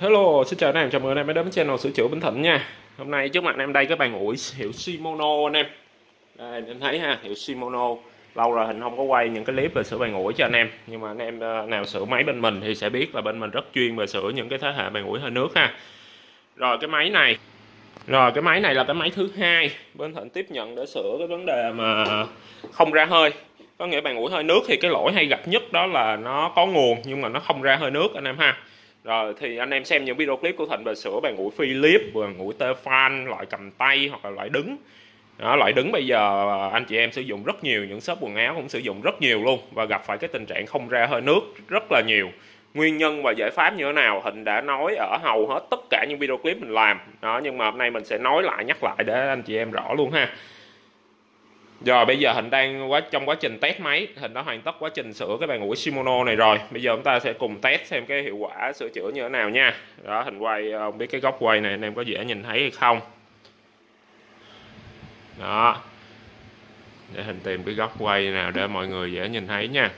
Hello, xin chào anh em, chào mừng anh em đã đến với channel sửa chữa Bình Thịnh nha Hôm nay trước mặt anh em đây cái bàn ủi hiệu Shimono anh em Đây, anh thấy ha, hiệu Shimono Lâu rồi Hình không có quay những cái clip về sửa bàn ủi cho anh em Nhưng mà anh em ờ, nào sửa máy bên mình thì sẽ biết là bên mình rất chuyên về sửa những cái thế hệ bàn ủi hơi nước ha Rồi cái máy này Rồi cái máy này là cái máy thứ hai Bên Thịnh tiếp nhận để sửa cái vấn đề mà không ra hơi có nghĩa bàn ủi hơi nước thì cái lỗi hay gặp nhất đó là nó có nguồn nhưng mà nó không ra hơi nước anh em ha rồi, ờ, thì anh em xem những video clip của Thịnh về sửa bàn ủi Philip, bàn ủi Tefan, loại cầm tay hoặc là loại đứng đó, loại đứng bây giờ ờ, anh chị em sử dụng rất nhiều những shop quần áo cũng sử dụng rất nhiều luôn và gặp phải cái tình trạng không ra hơi nước rất là nhiều nguyên nhân và giải pháp như thế nào hình đã nói ở hầu hết tất cả những video clip mình làm đó nhưng mà hôm nay mình sẽ nói lại nhắc lại để anh chị em rõ luôn ha rồi bây giờ Hình đang quá trong quá trình test máy Hình đã hoàn tất quá trình sửa cái bàn ủi Shimano này rồi Bây giờ chúng ta sẽ cùng test xem cái hiệu quả sửa chữa như thế nào nha Đó Hình quay ờ, không biết cái góc quay này anh em có dễ nhìn thấy hay không Đó Để Hình tìm cái góc quay nào để mọi người dễ nhìn thấy nha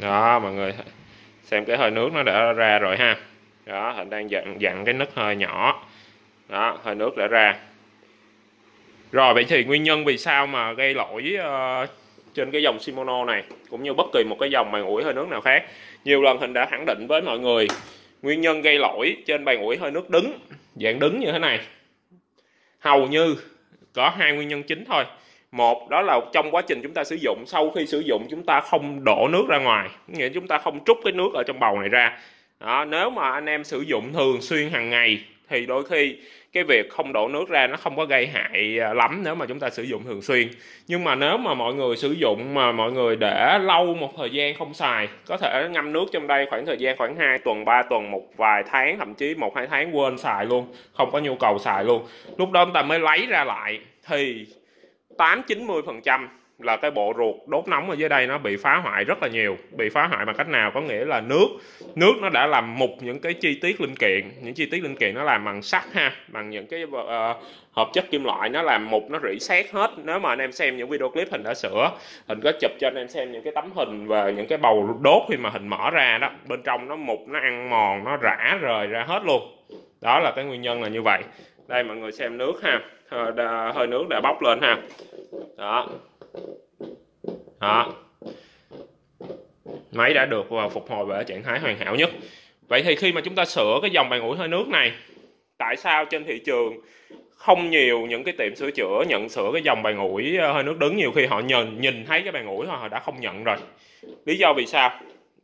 Đó mọi người xem cái hơi nước nó đã ra rồi ha Đó Hình đang dặn, dặn cái nứt hơi nhỏ Đó hơi nước đã ra rồi vậy thì nguyên nhân vì sao mà gây lỗi uh, trên cái dòng Shimano này cũng như bất kỳ một cái dòng bàn ủi hơi nước nào khác. Nhiều lần Hình đã khẳng định với mọi người nguyên nhân gây lỗi trên bàn ủi hơi nước đứng dạng đứng như thế này hầu như có hai nguyên nhân chính thôi một đó là trong quá trình chúng ta sử dụng sau khi sử dụng chúng ta không đổ nước ra ngoài nghĩa chúng ta không trút cái nước ở trong bầu này ra đó, nếu mà anh em sử dụng thường xuyên hàng ngày thì đôi khi cái việc không đổ nước ra nó không có gây hại à, lắm nếu mà chúng ta sử dụng thường xuyên nhưng mà nếu mà mọi người sử dụng mà mọi người để lâu một thời gian không xài có thể ngâm nước trong đây khoảng thời gian khoảng 2 tuần 3 tuần một vài tháng thậm chí một hai tháng quên xài luôn không có nhu cầu xài luôn lúc đó chúng ta mới lấy ra lại thì tám chín mươi phần trăm là cái bộ ruột đốt nóng ở dưới đây nó bị phá hoại rất là nhiều bị phá hoại bằng cách nào có nghĩa là nước nước nó đã làm mục những cái chi tiết linh kiện những chi tiết linh kiện nó làm bằng sắt ha bằng những cái uh, hợp chất kim loại nó làm mục nó rỉ sét hết nếu mà anh em xem những video clip hình đã sửa hình có chụp cho anh em xem những cái tấm hình về những cái bầu đốt khi mà hình mở ra đó bên trong nó mục nó ăn mòn nó rã rời ra hết luôn đó là cái nguyên nhân là như vậy đây mọi người xem nước ha hơi nước đã bốc lên ha đó đó máy đã được phục hồi về trạng thái hoàn hảo nhất vậy thì khi mà chúng ta sửa cái dòng bàn ủi hơi nước này tại sao trên thị trường không nhiều những cái tiệm sửa chữa nhận sửa cái dòng bàn ủi ờ, hơi nước đứng nhiều khi họ nhìn nhìn thấy cái bàn ủi họ đã không nhận rồi lý do vì sao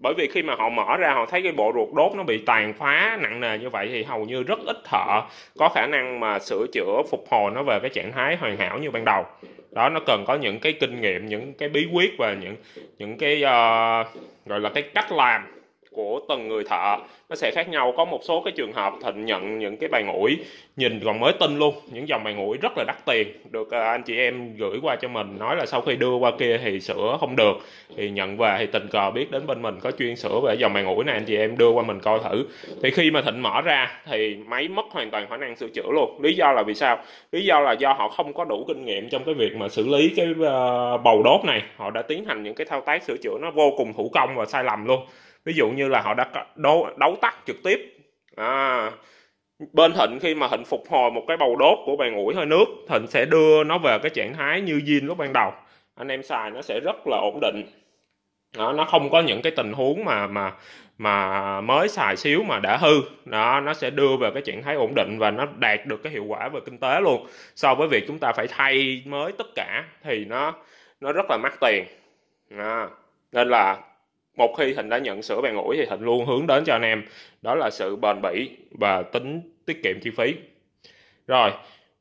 bởi vì khi mà họ mở ra họ thấy cái bộ ruột đốt nó bị tàn phá nặng nề như vậy thì hầu như rất ít thợ có khả năng mà sửa chữa phục hồi nó về cái trạng thái hoàn hảo như ban đầu đó nó cần có những cái kinh nghiệm những cái bí quyết và những những cái uh, gọi là cái cách làm của từng người thợ nó sẽ khác nhau có một số cái trường hợp thịnh nhận những cái bài ngủi nhìn còn mới tin luôn những dòng bài ngủi rất là đắt tiền được à, anh chị em gửi qua cho mình nói là sau khi đưa qua kia thì sửa không được thì nhận về thì tình cờ biết đến bên mình có chuyên sửa về dòng bài ngủi này anh chị em đưa qua mình coi thử thì khi mà thịnh mở ra thì máy mất hoàn toàn khả năng sửa chữa luôn lý do là vì sao lý do là do họ không có đủ kinh nghiệm trong cái việc mà xử lý cái ờ, bầu đốt này họ đã tiến hành những cái thao tác sửa chữa nó vô cùng thủ công và sai lầm luôn ví dụ như là họ đã đấu, đấu tắt trực tiếp à, bên thịnh khi mà thịnh phục hồi một cái bầu đốt của bàn ủi hơi nước thịnh sẽ đưa nó về cái trạng thái như zin lúc ban đầu anh em xài nó sẽ rất là ổn định đó, nó không có những cái tình huống mà mà mà mới xài xíu mà đã hư đó nó sẽ đưa về cái trạng thái ổn định và nó đạt được cái hiệu quả về kinh tế luôn so với việc chúng ta phải thay mới tất cả thì nó nó rất là mắc tiền đó. À, nên là một khi Thịnh đã nhận sữa bèn ủi thì Thịnh luôn hướng đến cho anh em đó là sự bền bỉ và tính tiết kiệm chi phí rồi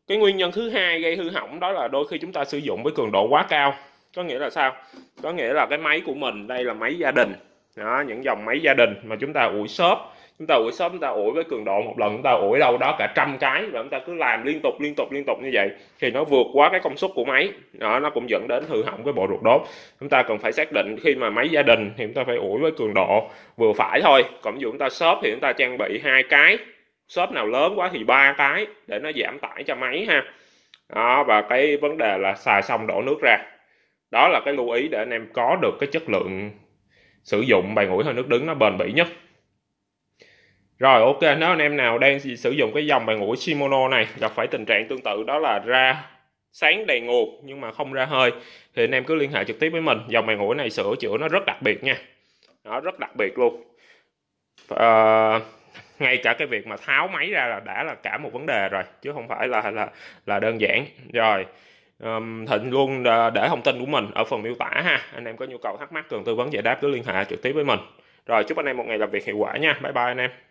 cái nguyên nhân thứ hai gây hư hỏng đó là đôi khi chúng ta sử dụng với cường độ quá cao có nghĩa là sao có nghĩa là cái máy của mình đây là máy gia đình đó những dòng máy gia đình mà chúng ta ủi xốp chúng ta ủi sớm chúng ta ủi với cường độ một lần chúng ta ủi đâu đó cả trăm cái và chúng ta cứ làm liên tục liên tục liên tục như vậy thì nó vượt quá cái công suất của máy đó nó cũng dẫn đến hư hỏng cái bộ ruột đốt chúng ta cần phải xác định khi mà máy gia đình thì chúng ta phải ủi với cường độ vừa phải thôi còn dụ chúng ta shop thì chúng ta trang bị hai cái shop nào lớn quá thì ba cái để nó giảm tải cho máy ha đó và cái vấn đề là xài xong đổ nước ra đó là cái lưu ý để anh em có được cái chất lượng sử dụng bài ủi hơi nước đứng nó bền bỉ nhất rồi ok, nếu anh em nào đang sử dụng cái dòng bàn ủi Shimano này gặp phải tình trạng tương tự đó là ra sáng đầy ngột nhưng mà không ra hơi thì anh em cứ liên hệ trực tiếp với mình. Dòng bàn ủi này sửa chữa nó rất đặc biệt nha. Nó rất đặc biệt luôn. À, ngay cả cái việc mà tháo máy ra là đã là cả một vấn đề rồi chứ không phải là là là đơn giản. Rồi um, Thịnh luôn để thông tin của mình ở phần miêu tả ha. Anh em có nhu cầu thắc mắc cần tư vấn giải đáp cứ liên hệ trực tiếp với mình. Rồi chúc anh em một ngày làm việc hiệu quả nha. Bye bye anh em.